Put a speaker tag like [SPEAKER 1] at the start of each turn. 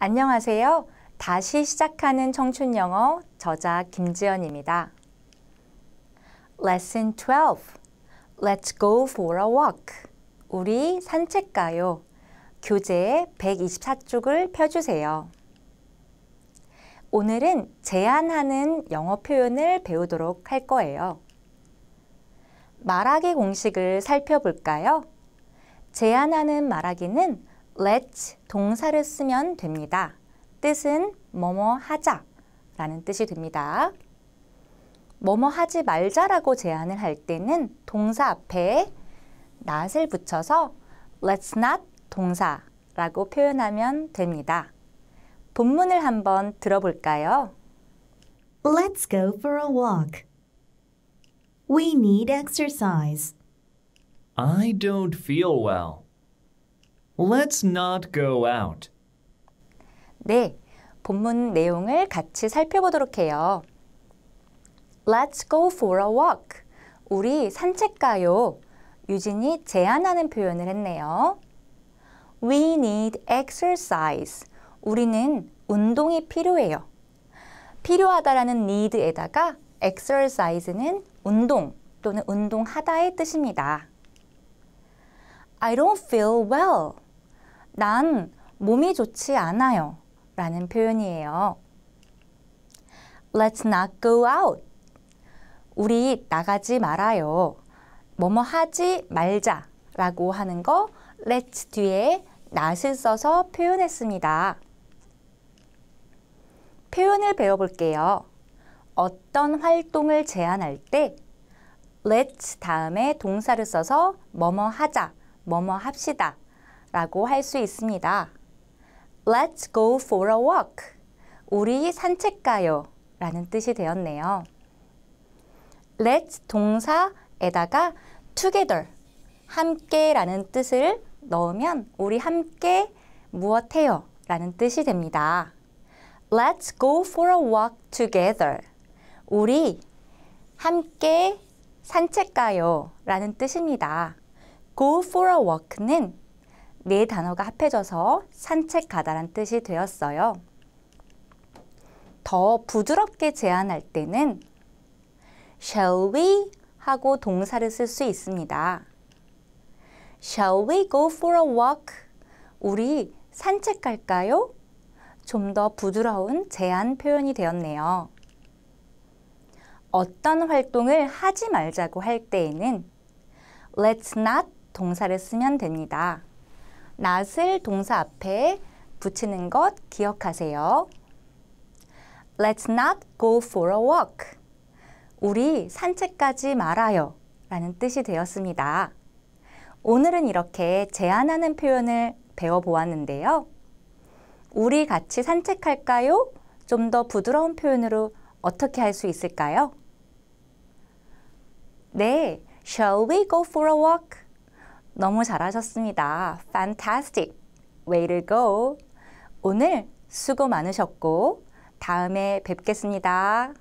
[SPEAKER 1] 안녕하세요. 다시 시작하는 청춘 영어 저자 김지연입니다. Lesson 12. Let's go for a walk. 우리 산책 가요. 교재 124쪽을 펴주세요. 오늘은 제안하는 영어 표현을 배우도록 할 거예요. 말하기 공식을 살펴볼까요? 제안하는 말하기는 let 동사를 쓰면 됩니다. 뜻은 뭐뭐 하자 라는 뜻이 됩니다. 뭐뭐 하지 말자라고 제안을 할 때는 동사 앞에 not을 붙여서 let's not 동사라고 표현하면 됩니다. 본문을 한번 들어볼까요? Let's go for a walk. We need exercise. I don't feel well. Let's not go out. 네, 본문 내용을 같이 살펴보도록 해요. Let's go for a walk. 우리 산책 가요. 유진이 제안하는 표현을 했네요. We need exercise. 우리는 운동이 필요해요. 필요하다라는 need에다가 exercise는 운동 또는 운동하다의 뜻입니다. I don't feel well. 난 몸이 좋지 않아요 라는 표현이에요. Let's not go out. 우리 나가지 말아요. 뭐뭐 하지 말자 라고 하는 거 let's 뒤에 not을 써서 표현했습니다. 표현을 배워볼게요. 어떤 활동을 제안할 때 let's 다음에 동사를 써서 뭐뭐 하자, 뭐뭐 합시다 라고 할 수 있습니다. Let's go for a walk. 우리 산책 가요. 라는 뜻이 되었네요. Let's 동사에다가 together, 함께 라는 뜻을 넣으면 우리 함께 무엇해요? 라는 뜻이 됩니다. Let's go for a walk together. 우리 함께 산책 가요 라는 뜻입니다. go for a walk는 네 단어가 합해져서 산책가다란 뜻이 되었어요. 더 부드럽게 제안할 때는 shall we 하고 동사를 쓸 수 있습니다. Shall we go for a walk? 우리 산책 갈까요? 좀 더 부드러운 제안 표현이 되었네요. 어떤 활동을 하지 말자고 할 때에는 let's not 동사를 쓰면 됩니다. not을 동사 앞에 붙이는 것 기억하세요. Let's not go for a walk. 우리 산책까지 말아요. 라는 뜻이 되었습니다. 오늘은 이렇게 제안하는 표현을 배워보았는데요. 우리 같이 산책할까요? 좀 더 부드러운 표현으로 어떻게 할 수 있을까요? 네, shall we go for a walk? 너무 잘하셨습니다. Fantastic. Way to go. 오늘 수고 많으셨고 다음에 뵙겠습니다.